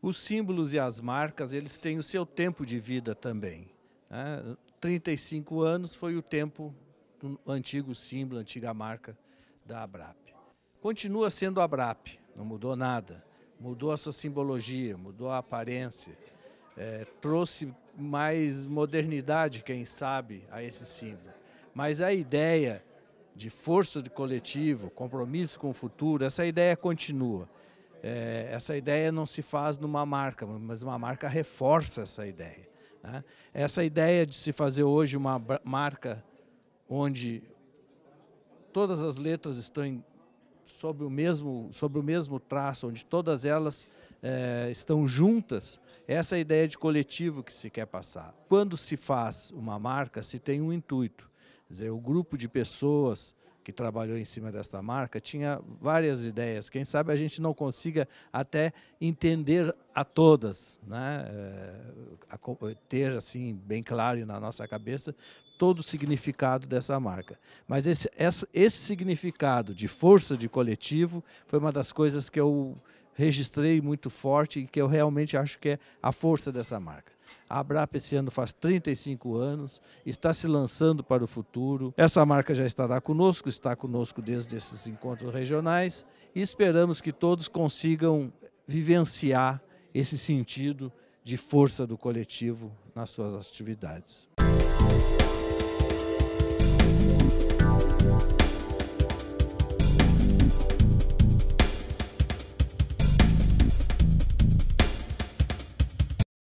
os símbolos e as marcas, eles têm o seu tempo de vida também. Né? 35 anos foi o tempo do antigo símbolo, antiga marca da ABRAP. Continua sendo a ABRAP, não mudou nada. Mudou a sua simbologia, mudou a aparência, é, trouxe mais modernidade, quem sabe, a esse símbolo. Mas a ideia de força de coletivo, compromisso com o futuro, essa ideia continua. É, essa ideia não se faz numa marca, mas uma marca reforça essa ideia. Né? Essa ideia de se fazer hoje uma marca onde todas as letras estão em, sobre, o mesmo, sobre o mesmo traço, onde todas elas é, estão juntas, essa é ideia de coletivo que se quer passar. Quando se faz uma marca, se tem um intuito. Quer dizer, o grupo de pessoas que trabalhou em cima desta marca, tinha várias ideias. Quem sabe a gente não consiga até entender a todas, né? É, ter assim bem claro na nossa cabeça todo o significado dessa marca. Mas esse, esse significado de força de coletivo foi uma das coisas que eu registrei muito forte e que eu realmente acho que é a força dessa marca. A Abrap esse ano faz 35 anos, está se lançando para o futuro. Essa marca já estará conosco, está conosco desde esses encontros regionais e esperamos que todos consigam vivenciar esse sentido de força do coletivo nas suas atividades.